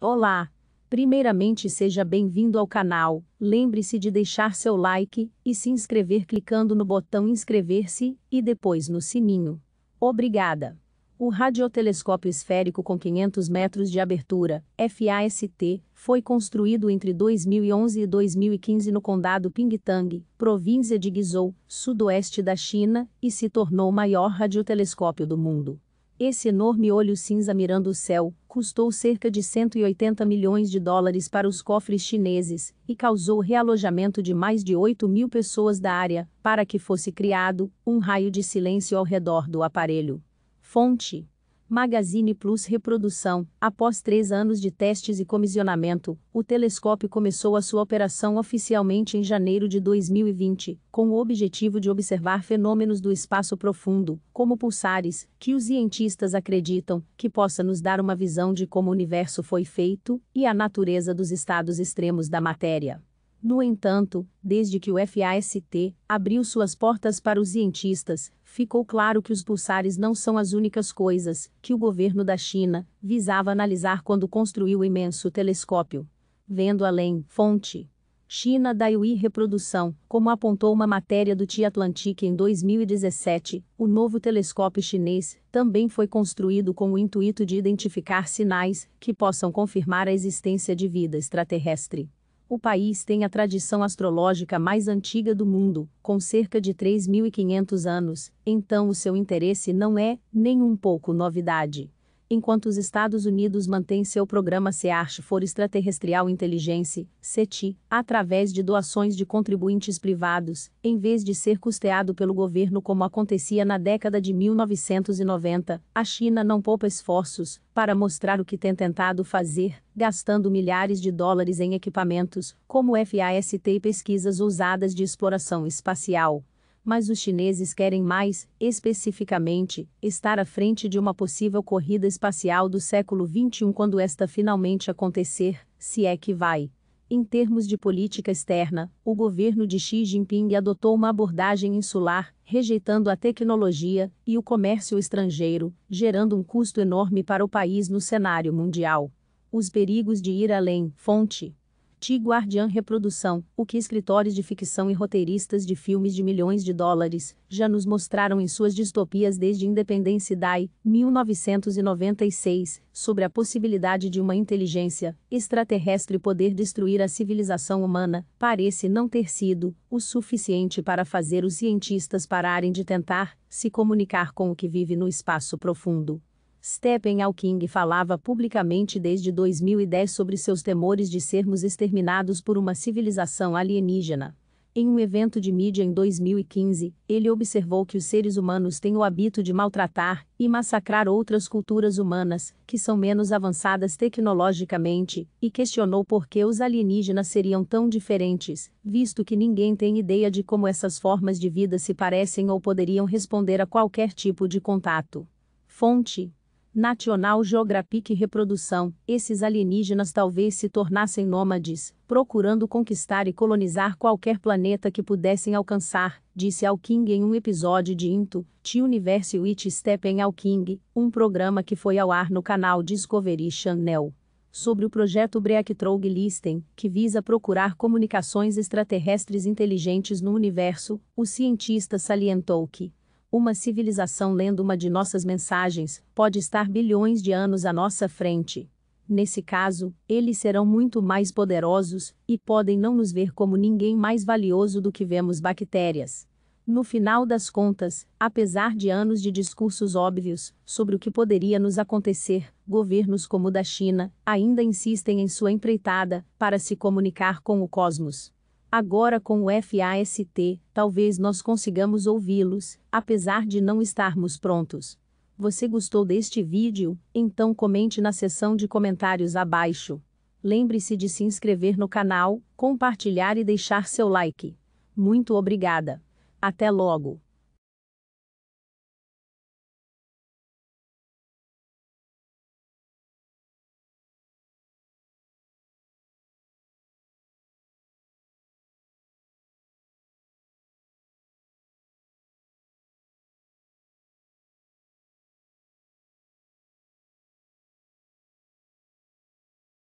Olá! Primeiramente seja bem-vindo ao canal, lembre-se de deixar seu like e se inscrever clicando no botão inscrever-se e depois no sininho. Obrigada! O radiotelescópio esférico com 500 metros de abertura, FAST, foi construído entre 2011 e 2015 no condado Pingtang, província de Guizhou, sudoeste da China, e se tornou o maior radiotelescópio do mundo. Esse enorme olho cinza mirando o céu custou cerca de 180 milhões de dólares para os cofres chineses e causou o realojamento de mais de 8 mil pessoas da área para que fosse criado um raio de silêncio ao redor do aparelho. Fonte Magazine Plus Reprodução. Após três anos de testes e comissionamento, o telescópio começou a sua operação oficialmente em janeiro de 2020, com o objetivo de observar fenômenos do espaço profundo, como pulsares, que os cientistas acreditam que possa nos dar uma visão de como o universo foi feito e a natureza dos estados extremos da matéria. No entanto, desde que o FAST abriu suas portas para os cientistas, ficou claro que os pulsares não são as únicas coisas que o governo da China visava analisar quando construiu o imenso telescópio. Vendo além, fonte. China Daiwi Reprodução, como apontou uma matéria do The Atlantic em 2017, o novo telescópio chinês também foi construído com o intuito de identificar sinais que possam confirmar a existência de vida extraterrestre. O país tem a tradição astrológica mais antiga do mundo, com cerca de 3.500 anos, então o seu interesse não é, nem um pouco, novidade enquanto os Estados Unidos mantêm seu programa SEARCH for Extraterrestrial Intelligence, SETI, através de doações de contribuintes privados, em vez de ser custeado pelo governo como acontecia na década de 1990, a China não poupa esforços para mostrar o que tem tentado fazer, gastando milhares de dólares em equipamentos, como FAST e pesquisas ousadas de exploração espacial mas os chineses querem mais, especificamente, estar à frente de uma possível corrida espacial do século XXI quando esta finalmente acontecer, se é que vai. Em termos de política externa, o governo de Xi Jinping adotou uma abordagem insular, rejeitando a tecnologia e o comércio estrangeiro, gerando um custo enorme para o país no cenário mundial. Os perigos de ir além, fonte t Guardian reprodução, o que escritores de ficção e roteiristas de filmes de milhões de dólares já nos mostraram em suas distopias desde Independence Day, 1996, sobre a possibilidade de uma inteligência extraterrestre poder destruir a civilização humana, parece não ter sido o suficiente para fazer os cientistas pararem de tentar se comunicar com o que vive no espaço profundo Stephen Hawking falava publicamente desde 2010 sobre seus temores de sermos exterminados por uma civilização alienígena. Em um evento de mídia em 2015, ele observou que os seres humanos têm o hábito de maltratar e massacrar outras culturas humanas, que são menos avançadas tecnologicamente, e questionou por que os alienígenas seriam tão diferentes, visto que ninguém tem ideia de como essas formas de vida se parecem ou poderiam responder a qualquer tipo de contato. Fonte National Geographic Reprodução, esses alienígenas talvez se tornassem nômades, procurando conquistar e colonizar qualquer planeta que pudessem alcançar, disse Alking em um episódio de Into, The Universe with Stephen Alking, um programa que foi ao ar no canal Discovery Channel. Sobre o projeto Breakthrough Listen, que visa procurar comunicações extraterrestres inteligentes no universo, o cientista salientou que uma civilização lendo uma de nossas mensagens pode estar bilhões de anos à nossa frente. Nesse caso, eles serão muito mais poderosos e podem não nos ver como ninguém mais valioso do que vemos bactérias. No final das contas, apesar de anos de discursos óbvios sobre o que poderia nos acontecer, governos como o da China ainda insistem em sua empreitada para se comunicar com o cosmos. Agora com o FAST, talvez nós consigamos ouvi-los, apesar de não estarmos prontos. Você gostou deste vídeo? Então comente na seção de comentários abaixo. Lembre-se de se inscrever no canal, compartilhar e deixar seu like. Muito obrigada. Até logo!